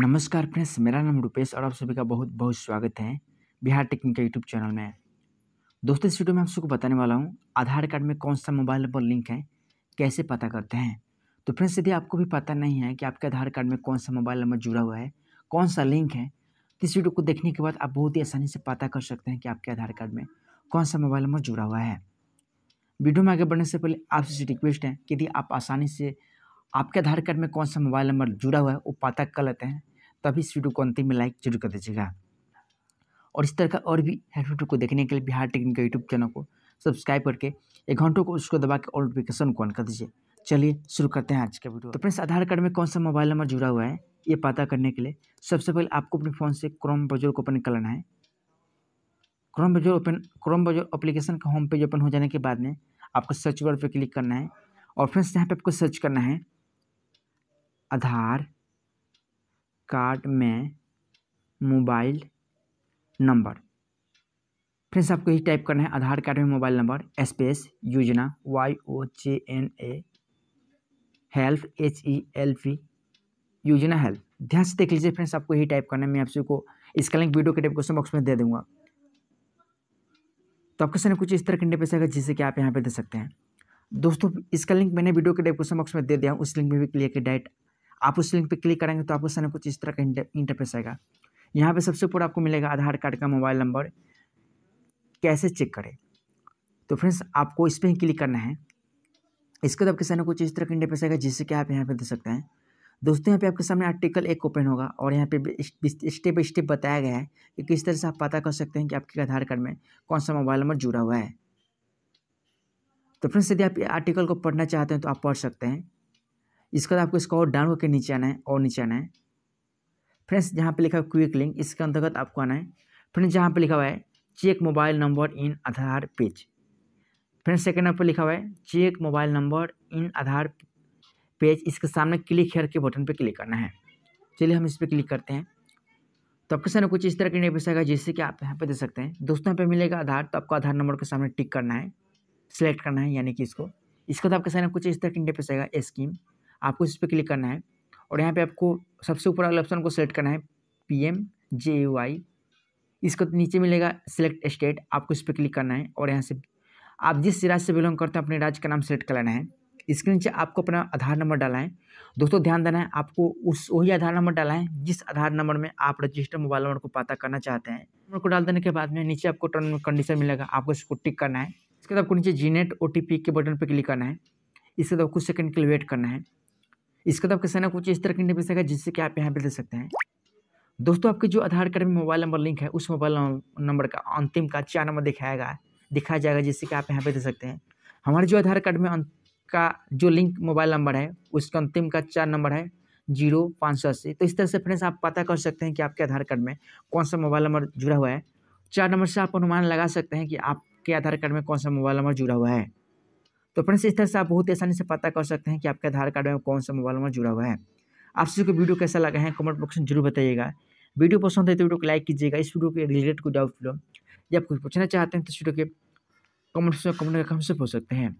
नमस्कार फ्रेंड्स मेरा नाम रुपेश और आप सभी का बहुत बहुत स्वागत है बिहार टेक्निकल यूट्यूब चैनल में दोस्तों इस वीडियो में आप सबको बताने वाला हूँ आधार कार्ड में कौन सा मोबाइल नंबर लिंक है कैसे पता करते हैं तो फ्रेंड्स यदि आपको भी पता नहीं है कि आपके आधार कार्ड में कौन सा मोबाइल नंबर जुड़ा हुआ है कौन सा लिंक है तो इस वीडियो को देखने के बाद आप बहुत ही आसानी से पता कर सकते हैं कि आपके आधार कार्ड में कौन सा मोबाइल नंबर जुड़ा हुआ है वीडियो में आगे बढ़ने से पहले आपसे रिक्वेस्ट है कि यदि आप आसानी से आपके आधार कार्ड में कौन सा मोबाइल नंबर जुड़ा हुआ है वो पता कर लेते हैं तभी इस वीडियो को अंतिम में लाइक जरूर कर दीजिएगा और इस तरह का और भी हेल्प वीडियो को देखने के लिए बिहार टेक्निकल यूट्यूब चैनल को सब्सक्राइब करके एक घंटों को उसको दबा के ऑल नोटिफिकेशन को ऑन कर दीजिए चलिए शुरू करते हैं आज का वीडियो तो फ्रेंड्स आधार कार्ड में कौन सा मोबाइल नंबर जुड़ा हुआ है ये पता करने के लिए सबसे पहले आपको अपने फ़ोन से क्रोम ब्राउज़र को ओपन करना है Chrome browser open Chrome browser application का होम पेज ओपन हो जाने के बाद में आपको सर्च वर्ड पर क्लिक करना है और फ्रेंड्स यहाँ पर आपको सर्च करना है आधार कार्ड में मोबाइल नंबर फ्रेंड्स आपको यही टाइप करना है आधार कार्ड में मोबाइल नंबर स्पेस योजना Y O J N A help H E L P योजना हेल्प ध्यान से देख लीजिए फ्रेंड्स आपको यही टाइप करना है मैं आपसे को इसका लिंक वीडियो के टाइप क्वेश्चन बॉक्स में दे दूंगा तो आपको सर कुछ इस तरह के इंटरफेस आएगा जिससे कि आप यहाँ पे दे सकते हैं दोस्तों इसका लिंक मैंने वीडियो के क्वेश्चन बॉक्स में दे दिया उस लिंक में भी क्लियर के डायरेक्ट आप उस लिंक पर क्लिक करेंगे तो आपको सामने कुछ इस तरह का इंटरफेस आएगा यहाँ पे सबसे ऊपर आपको मिलेगा आधार कार्ड का मोबाइल नंबर कैसे चेक करें तो फ्रेंड्स आपको इस पर ही क्लिक करना है इसके बाद आपके सामने कुछ इस तरह का इंटरफेस आएगा जिससे कि आप यहाँ पे दे सकते हैं दोस्तों यहाँ पे आपके सामने आर्टिकल एक ओपन होगा और यहाँ पे स्टेप बाई स्टेप बताया गया है कि किस तरह से आप पता कर सकते हैं कि आपके आधार कार्ड में कौन सा मोबाइल नंबर जुड़ा हुआ है तो फ्रेंड्स यदि आप आर्टिकल को पढ़ना चाहते हैं तो आप पढ़ सकते हैं इसके बाद आपको इसको और डाउन होकर नीचे आना है और नीचे आना है फ्रेंड्स जहाँ पे लिखा है क्विक लिंक इसके अंतर्गत आपको आना है फ्रेंड्स जहाँ पे लिखा हुआ है check mobile number in Aadhaar page friends second number पर लिखा हुआ है check mobile number in Aadhaar page इसके सामने क्लिक हेयर के बटन पर क्लिक करना है चलिए हम इस पर क्लिक करते हैं तो आपके सामने कुछ इस तरह के इंटरफेस आएगा जिससे कि आप यहाँ पर दे सकते हैं दोस्तों यहाँ पर मिलेगा आधार तो आपको आधार नंबर के सामने टिक करना है सेलेक्ट करना है यानी कि इसको इसके बाद आपके सामने कुछ इस तरह के इंटरफेस आएगा स्कीम आपको इस पर क्लिक करना है और यहाँ पे आपको सबसे ऊपर वाले ऑप्शन को सेलेक्ट करना है P M J U I इसको नीचे मिलेगा सिलेक्ट स्टेट आपको इस पर क्लिक करना है और यहाँ से आप जिस राज्य से बिलोंग करते हैं अपने राज्य का नाम सेलेक्ट कर लेना है इसके नीचे आपको अपना आधार नंबर डाला है दोस्तों ध्यान देना है आपको उस वही आधार नंबर डाला है जिस आधार नंबर में आप रजिस्टर मोबाइल नंबर को पता करना चाहते हैं नंबर को डाल देने के बाद में नीचे आपको टर्म कंडीशन मिलेगा आपको इसको टिक करना है इसके बाद आपको नीचे जी नेट के बटन पर क्लिक करना है इसके बाद कुछ सेकंड के लिए वेट करना है इसका तो आपके सेना कुछ इस तरह का इंटरफेस आएगा जिससे कि आप यहाँ पे दे सकते हैं दोस्तों आपके जो आधार कार्ड में मोबाइल नंबर लिंक है उस मोबाइल नंबर का अंतिम का चार नंबर दिखाएगा दिखाया जाएगा जिससे कि आप यहाँ पे दे सकते हैं हमारे जो आधार कार्ड में अं-, का जो लिंक मोबाइल नंबर है उसका अंतिम का चार नंबर है जीरो पाँच सौ अस्सी तो इस तरह से फ्रेंड्स आप पता कर सकते हैं कि आपके आधार कार्ड में कौन सा मोबाइल नंबर जुड़ा हुआ है चार नंबर से आप अनुमान लगा सकते हैं कि आपके आधार कार्ड में कौन सा मोबाइल नंबर जुड़ा हुआ है तो फ्रेंड्स इस तरह से आप बहुत आसानी से पता कर सकते हैं कि आपके आधार कार्ड में कौन सा मोबाइल नंबर जुड़ा हुआ है आप सभी को वीडियो कैसा लगा है कमेंट बॉक्स में जरूर बताइएगा वीडियो पसंद है तो वीडियो को लाइक कीजिएगा इस वीडियो के रिलेटेड कोई डाउट लो या आप कुछ पूछना चाहते हैं तो वीडियो के कमेंट से कमेंट हमसे पूछ सकते हैं